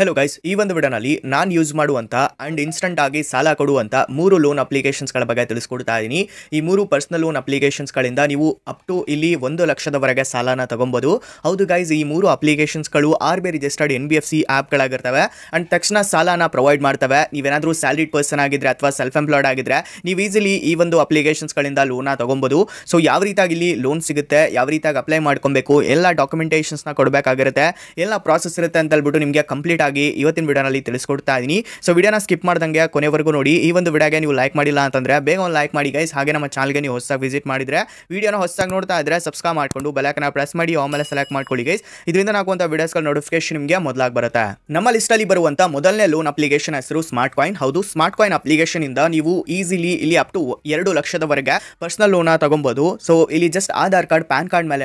hello guys ಈ ಒಂದು ವಿಡಿಯೋನಲ್ಲಿ ನಾನು ಯೂಸ್ ಮಾಡುವಂಥ ಆ್ಯಂಡ್ ಇನ್ಸ್ಟಂಟ್ ಆಗಿ ಸಾಲ ಕೊಡುವಂಥ ಮೂರು ಲೋನ್ ಅಪ್ಲಿಕೇಶನ್ಸ್ಗಳ ಬಗ್ಗೆ ತಿಳಿಸ್ಕೊಡ್ತಾ ಇದ್ದೀನಿ ಈ ಮೂರು ಪರ್ಸನಲ್ ಲೋನ್ ಅಪ್ಲಿಕೇಶನ್ಸ್ಗಳಿಂದ ನೀವು ಅಪ್ ಟು ಇಲ್ಲಿ ಒಂದು ಲಕ್ಷದವರೆಗೆ ಸಾಲನ ತೊಗೊಬೋದು ಹೌದು ಗೈಸ್ ಈ ಮೂರು ಅಪ್ಲಿಕೇಶನ್ಸ್ಗಳು R B registered N B F C ಆ್ಯಪ್ಗಳಾಗಿರ್ತವೆ ಆ್ಯಂಡ್ ತಕ್ಷಣ ಸಾಲನ ಪ್ರೊವೈಡ್ ಮಾಡ್ತವೆ ನೀವೇನಾದರೂ ಸ್ಯಾಲ್ರಿಡ್ ಪರ್ಸನ್ ಆಗಿದ್ರೆ ಅಥವಾ ಸೆಲ್ಫ್ ಎಂಪ್ಲಾಯ್ಡ್ ಆಗಿದ್ದರೆ ನೀವು ಈಸಿಲಿ ಈ ಒಂದು ಅಪ್ಲಿಕೇಶನ್ಸ್ಗಳಿಂದ ಲೋನ ತೊಗೊಬೋದು ಸೊ ಯಾವ ರೀತಿಯಾಗಿ ಇಲ್ಲಿ ಲೋನ್ ಸಿಗುತ್ತೆ ಯಾವ ರೀತಿಯಾಗಿ ಅಪ್ಲೈ ಮಾಡ್ಕೊಬೇಕು ಎಲ್ಲ ಡಾಕ್ಯುಮೆಂಟೇಷನ್ಸ್ನ ಕೊಡಬೇಕಾಗಿರುತ್ತೆ ಎಲ್ಲ ಪ್ರಾಸೆಸ್ ಇರುತ್ತೆ ಅಂತ ಹೇಳ್ಬಿಟ್ಟು ನಿಮಗೆ ಕಂಪ್ಲೀಟ್ ಕಂಪ್ಲೀಟಾಗಿ ಇವತ್ತಿನ ವಿಡಿಯೋನಲ್ಲಿ ತಿಳಿಸ್ಕೊಡ್ತಾ ಇದ್ದೀನಿ ಸೊ ವಿಡಿಯೋನ ಸ್ಕಿಪ್ ಮಾಡ್ದಂಗೆ ಕೊನೆವರೆಗೂ ನೋಡಿ ಈ ಒಂದು ವಿಡಿಯೋಗೆ ನೀವು ಲೈಕ್ ಮಾಡಿಲ್ಲ ಅಂತಂದ್ರೆ ಬೇಗ ಒಂದು ಲೈಕ್ ಮಾಡಿ ಗೈಸ್ ಹಾಗೆ ನಮ್ಮ ಚಾನಲ್ಗೆ ನೀವು ಹೊಸದಾಗಿ ವಿಸಿಟ್ ಮಾಡಿದ್ರೆ ವಿಡಿಯೋನ ಹೊಸದಾಗಿ ನೋಡ್ತಾ ಇದ್ದರೆ ಸಬ್ಸ್ಕ್ರೈಬ್ ಮಾಡಿಕೊಂಡು ಬೆಲಕನ ಪ್ರೆಸ್ ಮಾಡಿ ಆಮೇಲೆ ಸೆಲೆಕ್ಟ್ ಮಾಡ್ಕೊಳ್ಳಿ ಗೈಸ್ ಇದರಿಂದ ನಾಕುವಂಥ ವಿಡಿಯೋಸ್ಗಳ ನೋಟಿಫಿಕೇಶನ್ ನಿಮಗೆ ಮೊದಲಾಗಿ ಬರುತ್ತೆ ನಮ್ಮ ಲಿಸ್ಟಲ್ಲಿ ಬರುವಂಥ ಮೊದಲನೇ ಲೋನ್ ಅಪ್ಲಿಕೇಶನ್ ಹೆಸರು ಸ್ಮಾರ್ಟ್ ಕಾಯಿನ್ ಹೌದು ಸ್ಮಾರ್ಟ್ ಕಾಯಿನ್ ಅಪ್ಲಿಕೇಶನ್ ಇಂದ ನೀವು ಈಸಿಲಿ ಇಲ್ಲಿ ಅಪ್ ಟು ಎರಡು ಲಕ್ಷದವರೆಗೆ ಪರ್ಸನಲ್ ಲೋನ್ ತಗೊಬಹುದು ಸೊ ಇಲ್ಲಿ just Aadhaar card PAN card ಮೇಲೆ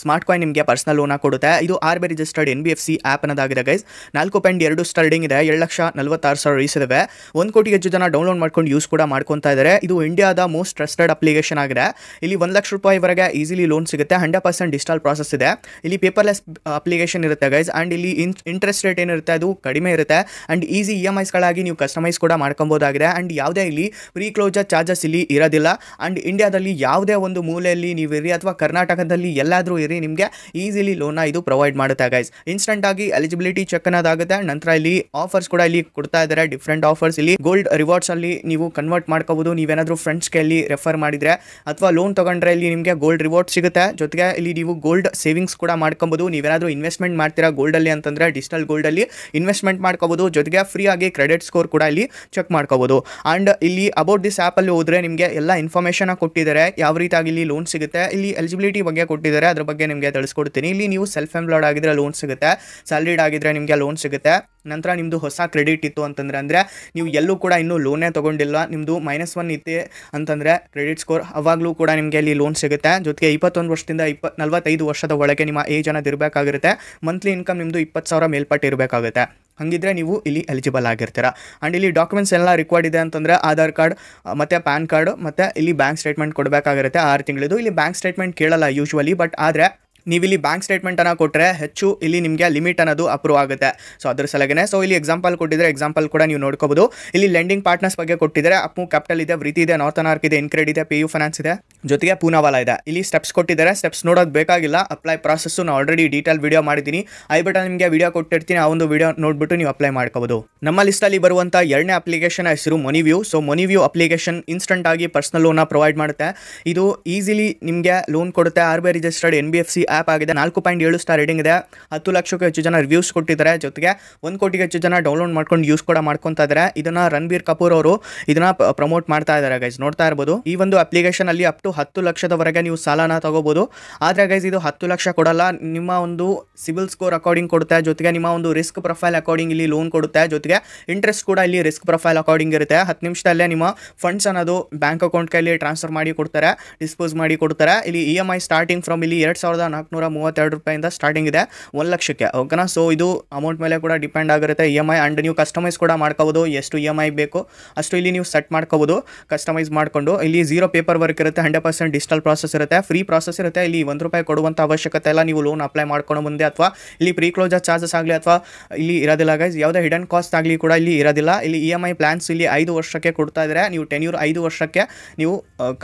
ಸ್ಮಾರ್ಟ್ ಕಾಯಿನ್ ನಿಮಗೆ ಪರ್ಸನಲ್ ಲೋನ್ ಕೊಡುತ್ತೆ ಇದು R B registered N B F C app ಅನ್ನೋದಾಗಿದೆ ಗೈಸ್ ನಾಲ್ಕು ನಾಲ್ಕು ಎರಡು ಸ್ಟಾರ್ಟಿಂಗ್ ಇದೆ ಎರಡು ಲಕ್ಷ ನಲವತ್ತಾರು ಸಾವಿರ ರೀಸ್ ಇದಾವೆ ಒಂದು ಕೋಟಿ ಹೆಚ್ಚು ಜನ ಡೌನ್ಲೋಡ್ ಮಾಡ್ಕೊಂಡು ಯೂಸ್ ಕೂಡ ಮಾಡ್ಕೊತಾ ಇದ್ದಾರೆ ಇದು ಇಂಡಿಯಾದ ಮೋಸ್ಟ್ ಟ್ರಸ್ಟೆಡ್ ಅಪ್ಲಿಕೇಶನ್ ಆಗಿದೆ ಇಲ್ಲಿ ಒಂದು ಲಕ್ಷ ರೂಪಾಯಿವರೆಗೆ ಈಸಿಲಿ ಲೋನ್ ಸಿಗುತ್ತೆ ಹಂಡ್ರೆಡ್ ಪರ್ಸೆಂಟ್ ಡಿಜಿಟಲ್ ಪ್ರಾಸೆಸ್ ಇದೆ ಇಲ್ಲಿ ಪೇಪರ್ಲೆಸ್ ಅಪ್ಲಿಕೇಶನ್ ಇರುತ್ತೆ ಗೈಸ್ ಆ್ಯಂಡ್ ಇಲ್ಲಿ ಇಂಟ್ರೆಸ್ಟ್ ರೇಟ್ ಏನಿರುತ್ತೆ ಅದು ಕಡಿಮೆ ಇರುತ್ತೆ ಆ್ಯಂಡ್ ಈಸಿ ಇ ಎಮ್ ಐಸ್ಗಳಾಗಿ ನೀವು ಕಸ್ಟಮೈಸ್ ಕೂಡ ಮಾಡ್ಕೊಬೋದಾಗಿದೆ ಆ್ಯಂಡ್ ಯಾವುದೇ ಇಲ್ಲಿ ಪ್ರೀ ಕ್ಲೋಜರ್ ಚಾರ್ಜಸ್ ಇಲ್ಲಿ ಇರೋದಿಲ್ಲ ಆ್ಯಂಡ್ ಇಂಡಿಯಾದಲ್ಲಿ ಯಾವುದೇ ಒಂದು ಮೂಲೆಯಲ್ಲಿ ನೀವು ಇರಿ ಅಥವಾ ಕರ್ನಾಟಕದಲ್ಲಿ ಎಲ್ಲಾದರೂ ಇರಿ ನಿಮಗೆ ಈಸಿಲಿ ಲೋನ ಇದು ಪ್ರೊವೈಡ್ ಮಾಡುತ್ತೆ ಗೈಸ್ ಇನ್ಸ್ಟೆಂಟಾಗಿ ಎಲಿಜಿಬಿಲಿಟಿ ಚೆಕ್ ಅನ್ನೋದಾಗುತ್ತೆ ನಂತರ ಇಲ್ಲಿ ಆಫರ್ಸ್ ಕೂಡ ಇಲ್ಲಿ ಕೊಡ್ತಾ ಇದ್ದಾರೆ ಡಿಫ್ರೆಂಟ್ ಆಫರ್ಸ್ ಇಲ್ಲಿ ಗೋಲ್ಡ್ ರಿವಾರ್ಡ್ಸ್ ಅಲ್ಲಿ ನೀವು ಕನ್ವರ್ಟ್ ಮಾಡ್ಕೋಬಹುದು ನೀವೇನಾದ್ರೂ ಫ್ರೆಂಡ್ಸ್ ಅಲ್ಲಿ ರೆಫರ್ ಮಾಡಿದ್ರೆ ಅಥವಾ ಲೋನ್ ತಗೊಂಡ್ರೆ ಇಲ್ಲಿ ನಿಮಗೆ ಗೋಲ್ಡ್ ರಿವಾರ್ಡ್ ಸಿಗುತ್ತೆ ಜೊತೆಗೆ ಇಲ್ಲಿ ನೀವು ಗೋಲ್ಡ್ ಸೇವಿಂಗ್ಸ್ ಕೂಡ ಮಾಡ್ಕೊಬಹುದು ನೀವೇನಾದ್ರೂ ಇನ್ವೆಸ್ಟ್ಮೆಂಟ್ ಮಾಡ್ತೀರಾ ಗೋಲ್ಡ್ ಅಲ್ಲಿ ಅಂತಂದ್ರೆ ಡಿಜಿಟಲ್ ಗೋಲ್ಡ್ ಅಲ್ಲಿ ಇನ್ವೆಸ್ಟ್ಮೆಂಟ್ ಮಾಡ್ಕೋಬಹುದು ಜೊತೆಗೆ ಫ್ರೀ ಆಗಿ ಕ್ರೆಡಿಟ್ ಸ್ಕೋರ್ ಕೂಡ ಇಲ್ಲಿ ಚೆಕ್ ಮಾಡ್ಕೋಬಹುದು ಅಂಡ್ ಇಲ್ಲಿ ಅಬೌಟ್ ದಿಸ್ ಆಪ್ ಅಲ್ಲಿ ಹೋದ್ರೆ ನಿಮಗೆ ಎಲ್ಲ ಇನ್ಫಾರ್ಮೇಶನ್ ಕೊಟ್ಟಿದ್ದಾರೆ ಯಾವ ರೀತಿಯಾಗಿ ಇಲ್ಲಿ ಲೋನ್ ಸಿಗುತ್ತೆ ಇಲ್ಲಿ ಎಲಿಜಿಬಿಲಿಟಿ ಬಗ್ಗೆ ಕೊಟ್ಟಿದ್ದಾರೆ ಅದ್ರ ಬಗ್ಗೆ ನಿಮಗೆ ತಿಳಿಸ್ಕೊಡ್ತೀನಿ ಇಲ್ಲಿ ನೀವು ಸೆಲ್ಫ್ ಎಂಪ್ಲಾಯ್ಡ್ ಆಗಿದ್ರೆ ಲೋನ್ ಸಿಗುತ್ತೆ ಸ್ಯಾಲರಿಡ್ ಆಗಿದ್ರೆ ನಿಮಗೆ ಲೋನ್ ಸಿಗುತ್ತೆ ಆಗುತ್ತೆ ನಂತರ ನಿಮ್ಮದು ಹೊಸ ಕ್ರೆಡಿಟ್ ಇತ್ತು ಅಂತಂದರೆ ಅಂದರೆ ನೀವು ಎಲ್ಲೂ ಕೂಡ ಇನ್ನೂ ಲೋನೇ ತೊಗೊಂಡಿಲ್ಲ ನಿಮ್ಮದು ಮೈನಸ್ ಒನ್ ಇತ್ತು ಅಂತಂದರೆ ಕ್ರೆಡಿಟ್ ಸ್ಕೋರ್ ಅವಾಗಲೂ ಕೂಡ ನಿಮಗೆ ಅಲ್ಲಿ ಲೋನ್ ಸಿಗುತ್ತೆ ಜೊತೆಗೆ ಇಪ್ಪತ್ತೊಂದು ವರ್ಷದಿಂದ ಇಪ್ಪ ನಲ್ವತ್ತೈದು ವರ್ಷದ ಒಳಗೆ ನಿಮ್ಮ ಏಜ್ ಅನ್ನೋದು ಇರಬೇಕಾಗಿರುತ್ತೆ ಮಂತ್ಲಿ ಇನ್ಕಮ್ ನಿಮ್ಮದು ಇಪ್ಪತ್ತು ಸಾವಿರ ಮೇಲ್ಪಟ್ಟು ಇರಬೇಕಾಗುತ್ತೆ ಹಾಗಿದ್ರೆ ನೀವು ಇಲ್ಲಿ ಎಲಿಜಿಬಲ್ ಆಗಿರ್ತೀರ ಆ್ಯಂಡ್ ಇಲ್ಲಿ ಡಾಕ್ಯುಮೆಂಟ್ಸ್ ಎಲ್ಲ ರಿಕ್ವೈರ್ಡ್ ಇದೆ ಅಂತಂದರೆ ಆಧಾರ್ ಕಾರ್ಡ್ ಮತ್ತು ಪ್ಯಾನ್ ಕಾರ್ಡ್ ಮತ್ತು ಇಲ್ಲಿ ಬ್ಯಾಂಕ್ ಸ್ಟೇಟ್ಮೆಂಟ್ ಕೊಡಬೇಕಾಗಿರುತ್ತೆ ಆರು ತಿಂಗಳಿದು ಇಲ್ಲಿ ಬ್ಯಾಂಕ್ ಸ್ಟೇಟ್ಮೆಂಟ್ ಕೇಳಲ್ಲ ಯೂಶ್ವಲಿ ಬಟ್ ಆದರೆ ನೀವು ಇಲ್ಲಿ ಬ್ಯಾಂಕ್ ಅನ್ನ ಕೊಟ್ಟರೆ ಹೆಚ್ಚು ಇಲ್ಲಿ ನಿಮಗೆ ಲಿಮಿಟ್ ಅನ್ನೋದು ಅಪ್ರೂವ್ ಆಗುತ್ತೆ ಸೊ ಅದ್ರ ಸಲಗೇ ಸೊ ಇಲ್ಲಿ ಎಕ್ಸಾಂಪಲ್ ಕೊಟ್ಟಿದ್ರೆ ಎಕ್ಸಾಂಪಲ್ ಕೂಡ ನೀವು ನೋಡ್ಕೋಬಹುದು ಇಲ್ಲಿ ಲೆಂಡಿಂಗ್ ಪಾರ್ಟ್ನರ್ಸ್ ಬಗ್ಗೆ ಕೊಟ್ಟಿದ್ರೆ ಅಪ್ಪು ಕ್ಯಾಪಿಟಲ್ ಇದೆ ವೃತ್ತಿ ಇದೆ ನಾರ್ತನ್ ಆರ್ಕ್ ಇದೆ ಇನ್ಕ್ರೆಡ್ ಇದೆ ಪಿ ಯು ಫೈನಾನ್ಸ್ ಇದೆ ಜೊತೆಗೆ ಪೂನಾವಾಲ ಇದೆ ಇಲ್ಲಿ ಸ್ಟೆಪ್ಸ್ ಕೊಟ್ಟಿದ್ದಾರೆ ಸ್ಟೆಪ್ಸ್ ನೋಡೋದು ಬೇಕಾಗಿಲ್ಲ ಅಪ್ಲೈ ಪ್ರಾಸೆಸ್ಸು ನಾವು ಆಲ್ರೆಡಿ ಡೀಟೇಲ್ ವಿಡಿಯೋ ಮಾಡಿದ್ದೀನಿ ಐ ಬಟನ್ ನಿಮಗೆ ವಿಡಿಯೋ ಕೊಟ್ಟಿರ್ತೀನಿ ಆ ಒಂದು ವಿಡಿಯೋ ನೋಡ್ಬಿಟ್ಟು ನೀವು ಅಪ್ಲೈ ಮಾಡ್ಕೋಬಹುದು ನಮ್ಮ ಲಿಸ್ಟಲ್ಲಿ ಬರುವಂತ ಎರಡನೇ ಅಪ್ಲಿಕೇಶನ್ ಹೆಸರು Moneyview so Moneyview application instant ಆಗಿ ಪರ್ಸನಲ್ ಲೋನ್ ಪ್ರೊವೈಡ್ ಮಾಡುತ್ತೆ ಇದು ಈಸಿಲಿ ನಿಮಗೆ ಲೋನ್ ಕೊಡುತ್ತೆ R B I registered N B F C app ಆಗಿದೆ ನಾಲ್ಕು ಪಾಯಿಂಟ್ ಏಳು ಸ್ಟಾರ್ ರೇಟಿಂಗ್ ಇದೆ ಹತ್ತು ಲಕ್ಷಕ್ಕೂ ಹೆಚ್ಚು ಜನ ರಿವ್ಯೂಸ್ ಕೊಟ್ಟಿದ್ದಾರೆ ಜೊತೆಗೆ ಒಂದು ಕೋಟಿಗೆ ಹೆಚ್ಚು ಜನ ಡೌನ್ಲೋಡ್ ಮಾಡ್ಕೊಂಡು ಯೂಸ್ ಕೂಡ ಮಾಡ್ಕೊತಾ ಇದ್ದಾರೆ ಇದನ್ನ ರಣಬೀರ್ ಕಪೂರ್ ಅವರು ಇದನ್ನ ಪ್ರಮೋಟ್ ಮಾಡ್ತಾ ಇದ್ದಾರೆ ಗೈಸ್ ನೋಡ್ತಾ ಇರ್ಬೋದು ಈ ಒಂದು ಅಪ್ಲಿಕೇಶನ್ ಅಲ್ಲಿ ಅಪ್ ಟು ಹತ್ತು ಲಕ್ಷದವರೆಗೆ ನೀವು ಸಾಲನ ತಗೋಬಹುದು ಆದ್ರೆ ಗೈಸ್ ಇದು ಹತ್ತು ಲಕ್ಷ ಕೊಡಲ್ಲ ನಿಮ್ಮ ಒಂದು ಸಿಬಿಲ್ ಸ್ಕೋರ್ ಅಕಾರ್ಡಿಂಗ್ ಕೊಡುತ್ತೆ ಜೊತೆಗೆ ನಿಮ್ಮ ಒಂದು ರಿಸ್ಕ್ ಪ್ರೊಫೈಲ್ ಅಕಾರ್ಡಿಂಗ್ ಇಲ್ಲಿ ಲೋನ್ ಕೊಡುತ್ತೆ ಜೊತೆಗೆ ಇಂಟ್ರೆಸ್ಟ್ ಕೂಡ ಇಲ್ಲಿ ರಿಸ್ಕ್ ಪ್ರೊಫೈಲ್ ಅಕಾರ್ಡಿಂಗ್ ಇರುತ್ತೆ ಹತ್ತು ನಿಮಿಷದಲ್ಲೇ ನಿಮ್ಮ ಫಂಡ್ಸ್ ಅನ್ನೋದು ಬ್ಯಾಂಕ್ ಅಕೌಂಟ್ ಕೈಲಿ ಟ್ರಾನ್ಸ್ಫರ್ ಮಾಡಿ ಕೊಡ್ತಾರೆ ಡಿಸ್ಪೋಸ್ ಮಾಡಿ ಕೊಡ್ತಾರೆ ಇಲ್ಲಿ E M I starting from ಇಲ್ಲಿ ಎರಡು ಸಾವಿರದ ನಾಲ್ಕುನೂರ ಮೂವತ್ತೆರಡು ರೂಪಾಯಿಂದ ಸ್ಟಾರ್ಟಿಂಗ್ ಇದೆ ಒಂದು ಲಕ್ಷಕ್ಕೆ ಓಕೆನಾ ಸೊ ಇದು ಅಮೌಂಟ್ ಮೇಲೆ ಕೂಡ ಡಿಪೆಂಡ್ ಆಗಿರುತ್ತೆ ಇ ಎಮ್ ಐ ಆ್ಯಂಡ್ ನೀವು ಕಸ್ಟಮೈಸ್ ಕೂಡ ಮಾಡ್ಕೋಬೋದು ಎಷ್ಟು ಇ ಎಮ್ ಐ ಬೇಕು ಅಷ್ಟು ಇಲ್ಲಿ ನೀವು ಸೆಟ್ ಮಾಡ್ಕೋಬೋದು ಕಸ್ಟಮೈಸ್ ಮಾಡಿಕೊಂಡು ಇಲ್ಲಿ ಝೀರೋ ಪೇಪರ್ ವರ್ಕ್ ಇರುತ್ತೆ ಹಂಡ್ರೆಡ್ ಪರ್ಸೆಂಟ್ ಡಿಜಿಟಲ್ ಪ್ರಾಸೆಸ್ ಇರುತ್ತೆ ಫ್ರೀ ಪ್ರಾಸೆಸ್ ಇರುತ್ತೆ ಇಲ್ಲಿ ಒಂದು ರೂಪಾಯಿ ಕೊಡುವಂಥ ಅವಶ್ಯಕತೆ ಎಲ್ಲ ನೀವು ಲೋನ್ ಅಪ್ಲೈ ಮಾಡ್ಕೊಂಡು ಮುಂದೆ ಅಥವಾ ಇಲ್ಲಿ ಪ್ರೀ ಕ್ಲೋಜರ್ ಚಾರ್ಜಸ್ ಆಗಲಿ ಅಥವಾ ಇಲ್ಲಿ ಇರೋದಿಲ್ಲ ಗೈಸ್ ಯಾವುದೇ ಹಿಡನ್ ಕಾಸ್ಟ್ ಆಗಲಿ ಕೂಡ ಇಲ್ಲಿ ಇರೋದಿಲ್ಲ ಇಲ್ಲಿ ಇ ಎಮ್ ಐ ಪ್ಲಾನ್ಸ್ ಇಲ್ಲಿ ಐದು ವರ್ಷಕ್ಕೆ ಕೊಡ್ತಾ ಇದ್ದರೆ ನೀವು ಟೆನ್ಯೂರ್ ಐದು ವರ್ಷಕ್ಕೆ ನೀವು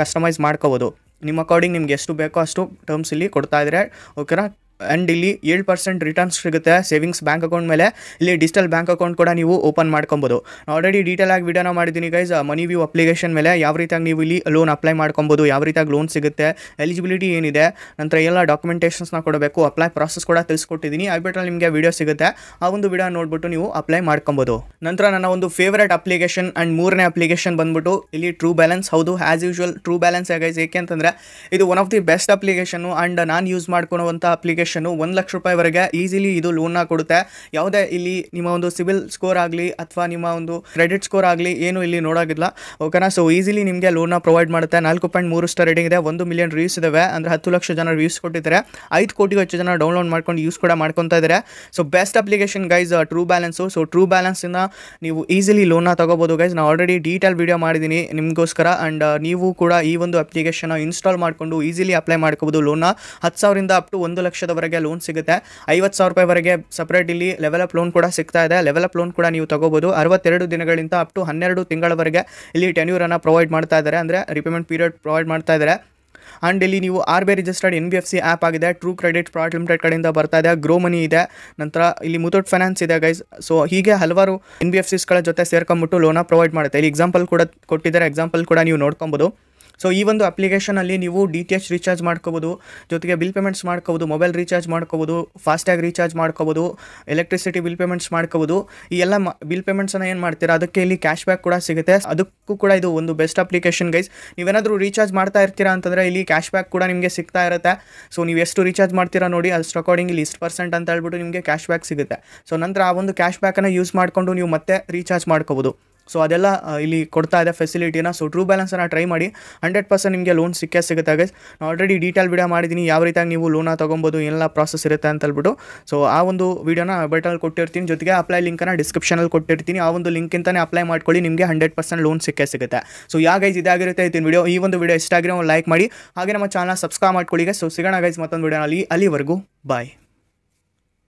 ಕಸ್ಟಮೈಸ್ uh, ಮಾಡ್ಕೋಬೋದು ನಿಮ್ಮ ಅಕಾರ್ಡಿಂಗ್ ನಿಮ್ಗೆ ಎಷ್ಟು ಬೇಕೋ ಅಷ್ಟು ಟರ್ಮ್ಸ್ ಇಲ್ಲಿ ಕೊಡ್ತಾ ಇದ್ರೆ ಓಕೆನಾ ಆ್ಯಂಡ್ ಇಲ್ಲಿ ಏಳು ಪರ್ಸೆಂಟ್ ರಿಟರ್ನ್ಸ್ ಸಿಗುತ್ತೆ ಸೇವಿಂಗ್ಸ್ ಬ್ಯಾಂಕ್ ಅಕೌಂಟ್ ಮೇಲೆ ಇಲ್ಲಿ ಡಿಜಿಟಲ್ ಬ್ಯಾಂಕ್ ಅಕೌಂಟ್ ಕೂಡ ನೀವು ಓಪನ್ ಮಾಡ್ಕೊಬೋದು ಆಲ್ರೆಡಿ ಡೀಟೇಲ್ ಆಗಿ ವಿಡಿಯೋನ ಮಾಡಿದ್ದೀನಿ ಗೈಸ್ ಮನಿ ವ್ಯೂ ಅಪ್ಲಿಕೇಶನ್ ಮೇಲೆ ಯಾವ ರೀತಿಯಾಗಿ ನೀವು ಇಲ್ಲಿ ಲೋನ್ ಅಪ್ಲೈ ಮಾಡ್ಕೊಬೋದು ಯಾವ ರೀತಿಯಾಗಿ ಲೋನ್ ಸಿಗುತ್ತೆ ಎಲಿಜಿಬಿಲಿಟಿ ಏನಿದೆ ನಂತರ ಎಲ್ಲ ಡಾಕ್ಯುಮೆಂಟೇಷನ್ಸ್ನ ಕೊಡಬೇಕು ಅಪ್ಲೈ ಪ್ರಾಸೆಸ್ ಕೂಡ ತಿಳಿಸ್ಕೊಟ್ಟಿದ್ದೀನಿ ಅದು ನಿಮಗೆ ವೀಡಿಯೋ ಸಿಗುತ್ತೆ ಆ ಒಂದು ವಿಡಿಯೋ ನೋಡ್ಬಿಟ್ಟು ನೀವು ಅಪ್ಲೈ ಮಾಡ್ಕೊಬೋದು ನಂತರ ನನ್ನ ಒಂದು ಫೇವ್ರೇಟ್ ಅಪ್ಲಿಕೇಶನ್ ಆ್ಯಂಡ್ ಮೂರನೇ ಅಪ್ಲಿಕೇಶನ್ ಬಂದ್ಬಿಟ್ಟು ಇಲ್ಲಿ ಟ್ರೂ ಬ್ಯಾಲೆನ್ಸ್ ಹೌದು ಆ್ಯಸ್ ಯೂಶುವಲ್ ಟ್ರೂ ಬ್ಯಾಲೆನ್ಸ್ ಆಗೈಸ್ ಏಕೆ ಅಂತಂದರೆ ಇದು one of the best application and ನಾನು ಯೂಸ್ ಮಾಡ್ಕೊಳುವಂಥ ಅಪ್ಲಿಕೇಶನ್ ಒಂದು ಲಕ್ಷ ರೂಪಾಯಿವರೆಗೆ ಈಸಿಲಿ ಇದು ಲೋನ್ನ ಕೊಡುತ್ತೆ ಯಾವುದೇ ಇಲ್ಲಿ ನಿಮ್ಮ ಒಂದು ಸಿವಿಲ್ ಸ್ಕೋರ್ ಆಗಲಿ ಅಥವಾ ನಿಮ್ಮ ಒಂದು ಕ್ರೆಡಿಟ್ ಸ್ಕೋರ್ ಆಗಲಿ ಏನು ಇಲ್ಲಿ ನೋಡೋಗಿಲ್ಲ ಓಕೆನಾ ಸೊ ಈಸಿಲಿ ನಿಮಗೆ ಲೋನ್ನ ಪ್ರೊವೈಡ್ ಮಾಡುತ್ತೆ ನಾಲ್ಕು ಪಾಯಿಂಟ್ ಮೂರು ಸ್ಟಾರ್ ರೇಟಿಂಗ್ ಇದೆ ಒಂದು ಮಿಲಿಯನ್ ರೀವ್ಸ್ ಇದಾವೆ ಅಂದರೆ ಹತ್ತು ಲಕ್ಷ ಜನ ರೀವ್ಸ್ ಕೊಟ್ಟಿದ್ದಾರೆ ಐದು ಕೋಟಿಗೂ ಹೆಚ್ಚು ಜನ ಡೌನ್ಲೋಡ್ ಮಾಡ್ಕೊಂಡು ಯೂಸ್ ಕೂಡ ಮಾಡ್ಕೊತಾ ಇದ್ದಾರೆ so best application guys true balance so true ಬ್ಯಾಲೆನ್ಸಿಂದ ನೀವು ಈಸಿಲಿ ಲೋನ್ನ ತಗೋಬೋದು ಗೈಸ್ ನಾನು ಆಲ್ರೆಡಿ ಡೀಟೇಲ್ ವೀಡಿಯೋ ಮಾಡಿದ್ದೀನಿ ನಿಮಗೋಸ್ಕರ ಆ್ಯಂಡ್ uh, ನೀವು ಕೂಡ ಈ ಒಂದು ಅಪ್ಲಿಕೇಶನ್ ಇನ್ಸ್ಟಾಲ್ ಮಾಡಿಕೊಂಡು ಈಸಿಲಿ ಅಪ್ಲೈ ಮಾಡ್ಕೋಬೋದು ಲೋನ್ನ ಹತ್ತು ಸಾವಿರದಿಂದ ಅಪ್ ಟು ಒಂದು ಲಕ್ಷದ ಸಾವಿರದವರೆಗೆ ಲೋನ್ ಸಿಗುತ್ತೆ ಐವತ್ತು ಸಾವಿರ ರೂಪಾಯಿವರೆಗೆ ಸಪ್ರೇಟ್ ಇಲ್ಲಿ ಲೆವೆಲ್ ಅಪ್ ಲೋನ್ ಕೂಡ ಸಿಗ್ತಾ ಇದೆ ಲೆವೆಲ್ ಅಪ್ ಲೋನ್ ಕೂಡ ನೀವು ತಗೋಬಹುದು ಅರವತ್ತೆರಡು ದಿನಗಳಿಂದ ಅಪ್ ಟು ಹನ್ನೆರಡು ತಿಂಗಳವರೆಗೆ ಇಲ್ಲಿ ಟೆನ್ಯೂರನ್ನು ಪ್ರೊವೈಡ್ ಮಾಡ್ತಾ ಇದ್ದಾರೆ ಅಂದರೆ ರಿಪೇಮೆಂಟ್ ಪೀರಿಯಡ್ ಪ್ರೊವೈಡ್ ಮಾಡ್ತಾ ಇದ್ದಾರೆ ಆ್ಯಂಡ್ ಇಲ್ಲಿ ನೀವು R B registered N B F C app ಆಗಿದೆ ಟ್ರೂ ಕ್ರೆಡಿಟ್ ಪ್ರಾಡಕ್ಟ್ ಲಿಮಿಟೆಡ್ ಕಡೆಯಿಂದ ಬರ್ತಾ ಇದೆ ಗ್ರೋ ಮನಿ ಇದೆ ನಂತರ ಇಲ್ಲಿ ಮುತೂಟ್ ಫೈನಾನ್ಸ್ ಇದೆ ಗೈಸ್ ಸೊ ಹೀಗೆ ಹಲವಾರು ಎನ್ ಬಿ ಎಫ್ ಸಿಸ್ಗಳ ಜೊತೆ ಸೇರ್ಕೊಂಬಿಟ್ಟು ಲೋನ ಪ್ರೊವೈಡ್ ಮಾಡುತ್ತೆ ಇಲ್ಲಿ ಎಕ್ಸಾಂಪಲ್ ಕೂಡ ಕೊಟ್ಟಿದ್ದಾರೆ ಎಕ್ಸಾಂಪಲ್ ಕೂಡ ನೀವು ನೋಡ್ಕೊಬೋದು ಸೊ ಈ ಒಂದು ಅಪ್ಲಿಕೇಶನಲ್ಲಿ ನೀವು ಡಿ ಟಿ ಎಚ್ ರೀಚಾರ್ಜ್ ಮಾಡ್ಕೋಬೋದು ಜೊತೆಗೆ ಬಿಲ್ ಪೇಮೆಂಟ್ಸ್ ಮಾಡ್ಕೋಬೋದು ಮೊಬೈಲ್ ರೀಚಾರ್ಜ್ ಮಾಡ್ಕೋಬೋದು ಫಾಸ್ಟ್ಯಾಗ್ ರೀಚಾರ್ಜ್ ಮಾಡ್ಕೋಬೋದು ಎಲೆಕ್ಟ್ರಿಸಿಟಿ ಬಿಲ್ ಪೇಮೆಂಟ್ಸ್ ಮಾಡ್ಕೋಬೋದು ಈ ಎಲ್ಲ ಬಿಲ್ ಪೇಮೆಂಟ್ಸನ್ನು ಏನು ಮಾಡ್ತೀರಾ ಅದಕ್ಕೆ ಇಲ್ಲಿ ಕ್ಯಾಶ್ ಬ್ಯಾಕ್ ಕೂಡ ಸಿಗುತ್ತೆ ಅದಕ್ಕೂ ಕೂಡ ಇದು ಒಂದು ಬೆಸ್ಟ್ ಅಪ್ಲಿಕೇಶನ್ ಗೈಸ್ ನೀವೇನಾದರೂ ರೀಚಾರ್ಜ್ ಮಾಡ್ತಾ ಇರ್ತೀರಾ ಅಂತಂದರೆ ಇಲ್ಲಿ ಕ್ಯಾಶ್ ಬ್ಯಾಕ್ ಕೂಡ ನಿಮಗೆ ಸಿಗ್ತಾ ಇರುತ್ತೆ ಸೊ ನೀವು ಎಷ್ಟು ರೀಚಾರ್ಜ್ ಮಾಡ್ತೀರಾ ನೋಡಿ ಅಷ್ಟು ಅಕಾರ್ಡಿಂಗ್ ಇಲ್ಲಿ ಇಷ್ಟು ಪರ್ಸೆಂಟ್ ಅಂತ ಹೇಳ್ಬಿಟ್ಟು ನಿಮಗೆ ಕ್ಯಾಶ್ ಬ್ಯಾಕ್ ಸಿಗುತ್ತೆ ಸೊ ನಂತರ ಆ ಒಂದು ಕ್ಯಾಶ್ ಬ್ಯಾಕನ್ನು ಯೂಸ್ ಮಾಡಿಕೊಂಡು ನೀವು ಮತ್ತೆ ರೀಚಾರ್ಜ್ ಮಾಡ್ಕೋಬೋದು ಸೊ ಅದೆಲ್ಲ ಇಲ್ಲಿ ಕೊಡ್ತಾ ಇದೆ ಫೆಸಿಲಿಟಿನ ಸೊ ಟ್ರೂ ಬ್ಯಾಲೆನ್ಸನ್ನು ಟ್ರೈ ಮಾಡಿ ಹಂಡ್ರೆಡ್ ಪರ್ಸೆಂಟ್ ನಿಮಗೆ ಲೋನ್ ಸಿಕ್ಕೇ ಸಿಗುತ್ತೆ ಗೈಸ್ ನಾನು ಆಲ್ರೆಡಿ ಡೀಟೇಲ್ ವಿಡಿಯೋ ಮಾಡಿದ್ದೀನಿ ಯಾವ ರೀತಿಯಾಗಿ ನೀವು ಲೋನ ತೊಗೊಬೋದು ಎಲ್ಲ ಪ್ರಾಸೆಸ್ ಇರುತ್ತೆ ಅಂತ ಹೇಳ್ಬಿಟ್ಟು ಸೊ ಆ ಒಂದು ವೀಡಿಯೋನ ಬೈಟಲ್ಲಿ ಕೊಟ್ಟಿರ್ತೀನಿ ಜೊತೆಗೆ ಅಪ್ಲೈ ಲಿಂಕನ್ನು ಡಿಸ್ಕ್ರಿಪ್ಷನಲ್ಲಿ ಕೊಟ್ಟಿರ್ತೀನಿ ಆ ಒಂದು ಲಿಂಕಿಂತಲೇ ಅಪ್ಲೈ ಮಾಡ್ಕೊಳ್ಳಿ ನಿಮಗೆ ಹಂಡ್ರೆಡ್ ಪರ್ಸೆಂಟ್ ಲೋನ್ ಸಿಕ್ಕೇ ಸಿಗುತ್ತೆ ಸೊ ಯಾ ಗೈಸ್ ಇದಾಗಿರುತ್ತೆ ಇದನ್ನ ವಿಡಿಯೋ ಈ ಒಂದು ವಿಡಿಯೋ ಇಷ್ಟ ಆಗಿರೋ ಲೈಕ್ ಮಾಡಿ ಹಾಗೆ ನಮ್ಮ ಚಾನಲ್ ಸಬ್ಸ್ಕ್ರೈಬ್ ಮಾಡ್ಕೊಳ್ಳಿ ಸೊ ಸಿಗೋಣ ಗೈಸ್ ಮತ್ತೊಂದು ವಿಡಿಯೋನಲ್ಲಿ ಅಲ್ಲಿವರೆಗೂ ಬಾಯ್